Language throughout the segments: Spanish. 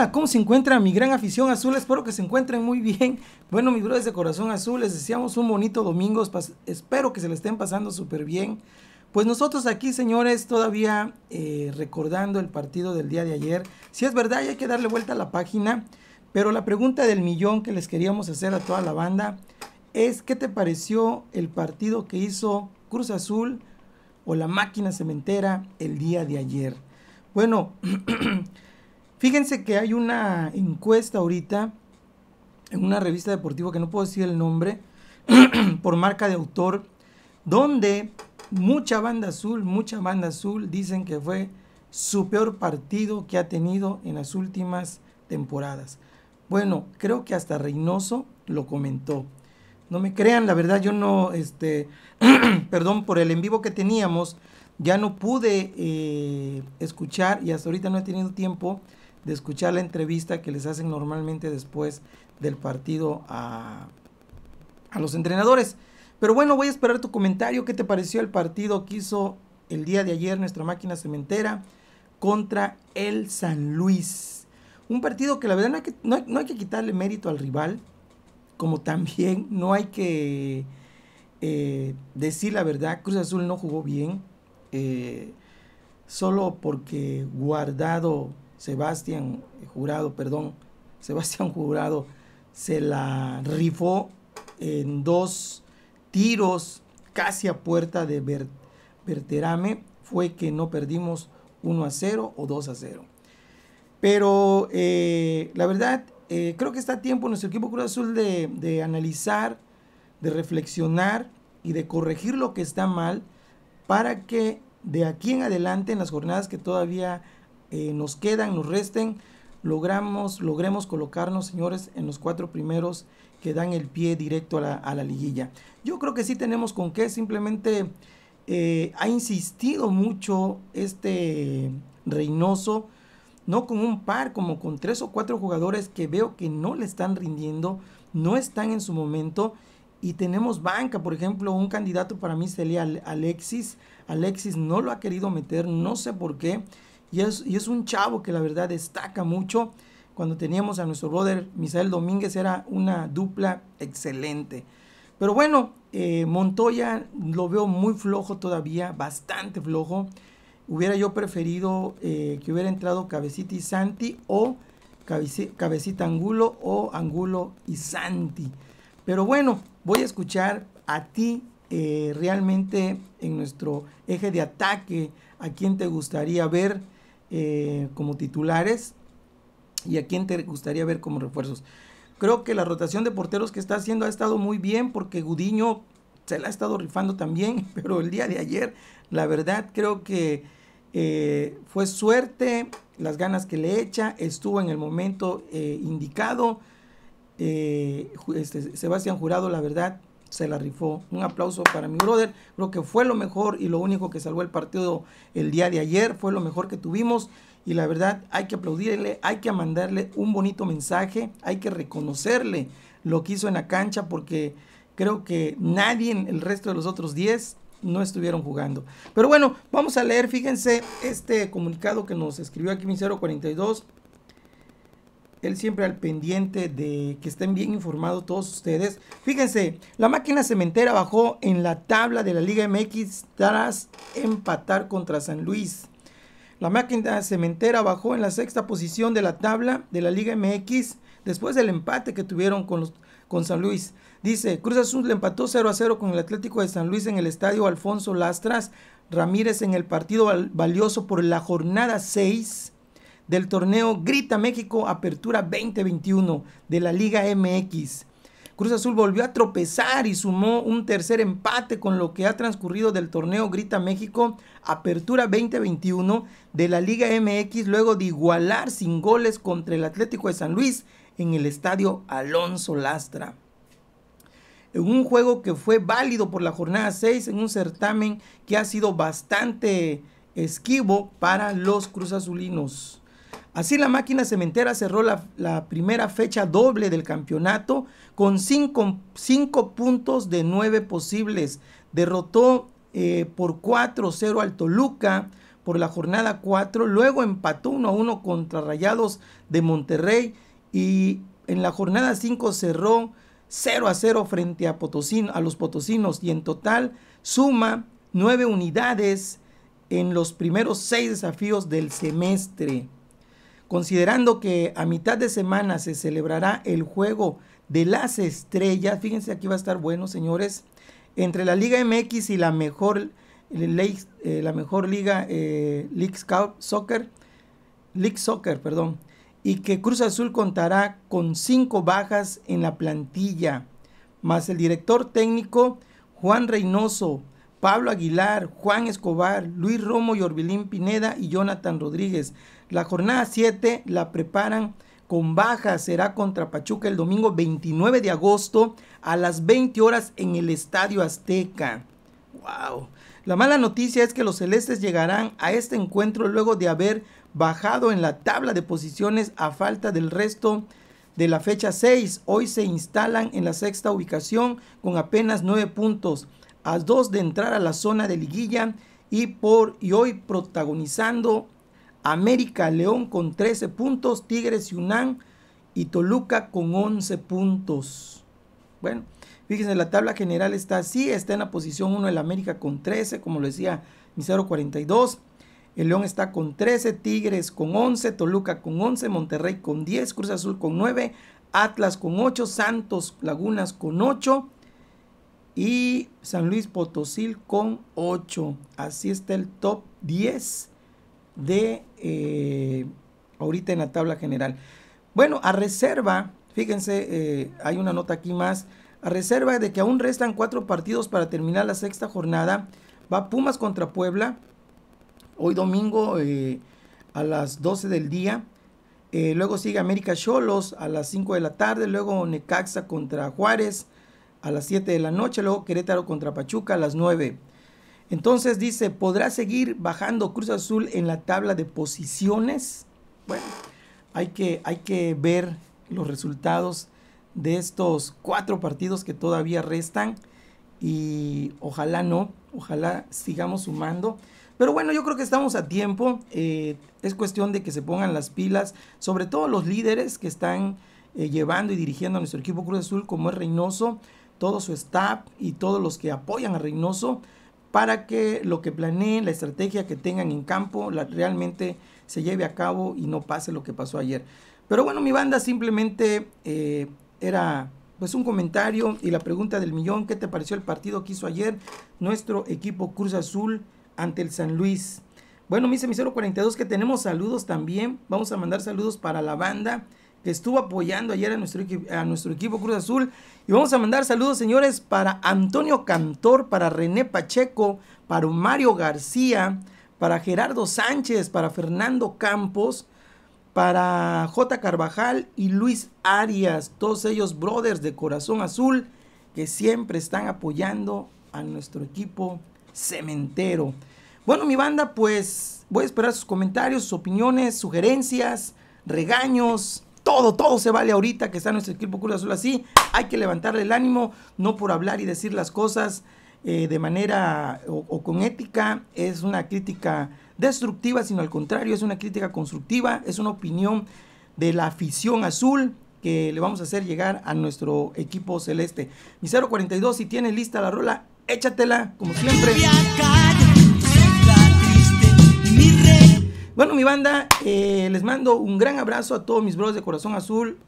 Hola, ¿cómo se encuentra mi gran afición azul? Espero que se encuentren muy bien. Bueno, mis brotes de corazón azul, les deseamos un bonito domingo. Espero que se le estén pasando súper bien. Pues nosotros aquí, señores, todavía eh, recordando el partido del día de ayer. Si es verdad, hay que darle vuelta a la página. Pero la pregunta del millón que les queríamos hacer a toda la banda es, ¿qué te pareció el partido que hizo Cruz Azul o la máquina cementera el día de ayer? Bueno... Fíjense que hay una encuesta ahorita en una revista deportiva que no puedo decir el nombre, por marca de autor, donde mucha banda azul, mucha banda azul dicen que fue su peor partido que ha tenido en las últimas temporadas. Bueno, creo que hasta Reynoso lo comentó. No me crean, la verdad yo no, este, perdón por el en vivo que teníamos, ya no pude eh, escuchar y hasta ahorita no he tenido tiempo de escuchar la entrevista que les hacen normalmente después del partido a, a los entrenadores. Pero bueno, voy a esperar tu comentario. ¿Qué te pareció el partido que hizo el día de ayer nuestra máquina cementera contra el San Luis? Un partido que la verdad no hay que, no que quitarle mérito al rival, como también no hay que eh, decir la verdad. Cruz Azul no jugó bien, eh, solo porque guardado Sebastián eh, Jurado, perdón, Sebastián Jurado se la rifó en dos tiros casi a puerta de Berterame. Fue que no perdimos 1 a 0 o 2 a 0. Pero eh, la verdad, eh, creo que está a tiempo nuestro equipo Cruz Azul de, de analizar, de reflexionar y de corregir lo que está mal para que de aquí en adelante, en las jornadas que todavía eh, nos quedan, nos resten, logramos, logremos colocarnos, señores, en los cuatro primeros que dan el pie directo a la, liguilla. Yo creo que sí tenemos con qué, simplemente eh, ha insistido mucho este Reynoso, no con un par, como con tres o cuatro jugadores que veo que no le están rindiendo, no están en su momento. Y tenemos banca, por ejemplo, un candidato para mí sería Alexis. Alexis no lo ha querido meter, no sé por qué. Y es, un chavo que la verdad destaca mucho. Cuando teníamos a nuestro brother Misael Domínguez era una dupla excelente. Pero bueno, eh, Montoya lo veo muy flojo todavía, bastante flojo. Hubiera yo preferido eh, que hubiera entrado Cabecita y Santi o Cabecita, Angulo o Angulo y Santi. Pero bueno, voy a escuchar a ti eh, realmente en nuestro eje de ataque, a quién te gustaría ver eh, como titulares y a quién te gustaría ver como refuerzos. Creo que la rotación de porteros que está haciendo ha estado muy bien porque Gudiño se la ha estado rifando también, pero el día de ayer, la verdad, creo que eh, fue suerte, las ganas que le echa, estuvo en el momento eh, indicado. Este, Sebastián Jurado, la verdad, se la rifó. Un aplauso para mi brother. Creo que fue lo mejor y lo único que salvó el partido el día de ayer. Fue lo mejor que tuvimos. Y la verdad, hay que aplaudirle, hay que mandarle un bonito mensaje, hay que reconocerle lo que hizo en la cancha porque creo que nadie, en el resto de los otros 10, no estuvieron jugando. Pero bueno, vamos a leer, fíjense, este comunicado que nos escribió aquí mi 042 él siempre al pendiente de que estén bien informados todos ustedes. Fíjense, la máquina cementera bajó en la tabla de la Liga MX tras empatar contra San Luis. La máquina cementera bajó en la sexta posición de la tabla de la Liga MX después del empate que tuvieron con, con San Luis. Dice, Cruz Azul le empató 0 a 0 con el Atlético de San Luis en el estadio Alfonso Lastras Ramírez en el partido valioso por la jornada 6 del torneo Grita México Apertura 2021 de la Liga MX. Cruz Azul volvió a tropezar y sumó un tercer empate con lo que ha transcurrido del torneo Grita México Apertura 2021 de la Liga MX luego de igualar sin goles contra el Atlético de San Luis en el estadio Alonso Lastra. En un juego que fue válido por la jornada 6 en un certamen que ha sido bastante esquivo para los Cruz Azulinos. Así la máquina cementera cerró la, primera fecha doble del campeonato con 5 puntos de 9 posibles. Derrotó eh, por 4-0 al Toluca por la jornada 4. Luego empató 1-1 contra Rayados de Monterrey. Y en la jornada 5 cerró 0 0 frente a, a los potosinos y en total suma 9 unidades en los primeros 6 desafíos del semestre. Considerando que a mitad de semana se celebrará el juego de las estrellas, fíjense aquí va a estar bueno, señores, entre la Liga MX y la mejor, eh, eh, la mejor liga, eh, League Soccer, League Soccer, perdón, y que Cruz Azul contará con cinco bajas en la plantilla, más el director técnico Juan Reynoso, Pablo Aguilar, Juan Escobar, Luis Romo y Orbilín Pineda y Jonathan Rodríguez. La jornada 7 la preparan con baja, será contra Pachuca el domingo 29 de agosto a las 20 horas en el Estadio Azteca. ¡Wow! La mala noticia es que los celestes llegarán a este encuentro luego de haber bajado en la tabla de posiciones a falta del resto de la fecha 6. Hoy se instalan en la sexta ubicación con apenas 9 puntos a dos de entrar a la zona de liguilla y, por, y hoy protagonizando América León con 13 puntos, Tigres y Unán y Toluca con 11 puntos. Bueno, fíjense, la tabla general está así, está en la posición 1 el América con 13, como lo decía Misero 42. El León está con 13, Tigres con 11, Toluca con 11, Monterrey con 10, Cruz Azul con 9, Atlas con 8, Santos Lagunas con 8, San Luis Potosí con 8. Así está el top 10 de eh, ahorita en la tabla general. Bueno, a reserva, fíjense, eh, hay una nota aquí más. A reserva de que aún restan cuatro partidos para terminar la sexta jornada, va Pumas contra Puebla. Hoy domingo eh, a las 12 del día. luego sigue América Cholos a las 5 de la tarde. Luego Necaxa contra Juárez a las 7 de la noche, luego Querétaro contra Pachuca a las 9. Entonces dice, ¿podrá seguir bajando Cruz Azul en la tabla de posiciones? Bueno, hay que, hay que ver los resultados de estos cuatro partidos que todavía restan y ojalá no, ojalá sigamos sumando. Pero bueno, yo creo que estamos a tiempo. Eh, es cuestión de que se pongan las pilas, sobre todo los líderes que están eh, llevando y dirigiendo a nuestro equipo Cruz Azul, como es Reynoso todo su staff y todos los que apoyan a Reynoso para que lo que planeen, la estrategia que tengan en campo, la, realmente se lleve a cabo y no pase lo que pasó ayer. Pero bueno, mi banda simplemente eh, era pues un comentario y la pregunta del millón, ¿qué te pareció el partido que hizo ayer nuestro equipo Cruz Azul ante el San Luis? Bueno, mi 42, que tenemos saludos también, vamos a mandar saludos para la banda que estuvo apoyando ayer a nuestro, a nuestro equipo Cruz Azul. Y vamos a mandar saludos, señores, para Antonio Cantor, para René Pacheco, para Mario García, para Gerardo Sánchez, para Fernando Campos, para J. Carvajal y Luis Arias, todos ellos brothers de corazón azul que siempre están apoyando a nuestro equipo cementero. Bueno, mi banda, pues voy a esperar sus comentarios, sus opiniones, sugerencias, regaños, todo, todo se vale ahorita que está nuestro equipo Cruz Azul así. Hay que levantarle el ánimo, no por hablar y decir las cosas eh, de manera o, con ética. Es una crítica destructiva, sino al contrario, es una crítica constructiva, es una opinión de la afición azul que le vamos a hacer llegar a nuestro equipo celeste. Mi 042, si tiene lista la rola, échatela, como siempre. Bueno, mi banda, eh, les mando un gran abrazo a todos mis bros de corazón azul,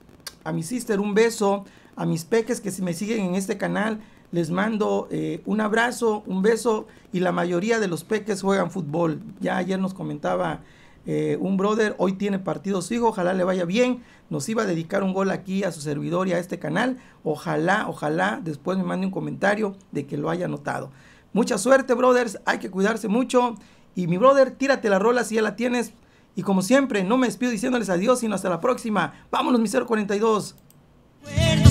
a mi sister un beso, a mis peques que si me siguen en este canal, les mando eh, un abrazo, un beso y la mayoría de los peques juegan fútbol. Ya ayer nos comentaba eh, un brother, hoy tiene partido su hijo, ojalá le vaya bien, nos iba a dedicar un gol aquí a su servidor y a este canal, ojalá, ojalá después me mande un comentario de que lo haya notado. Mucha suerte, brothers, hay que cuidarse mucho y mi brother, tírate la rola si ya la tienes. Y como siempre, no me despido diciéndoles adiós, sino hasta la próxima. Vámonos, mi 042.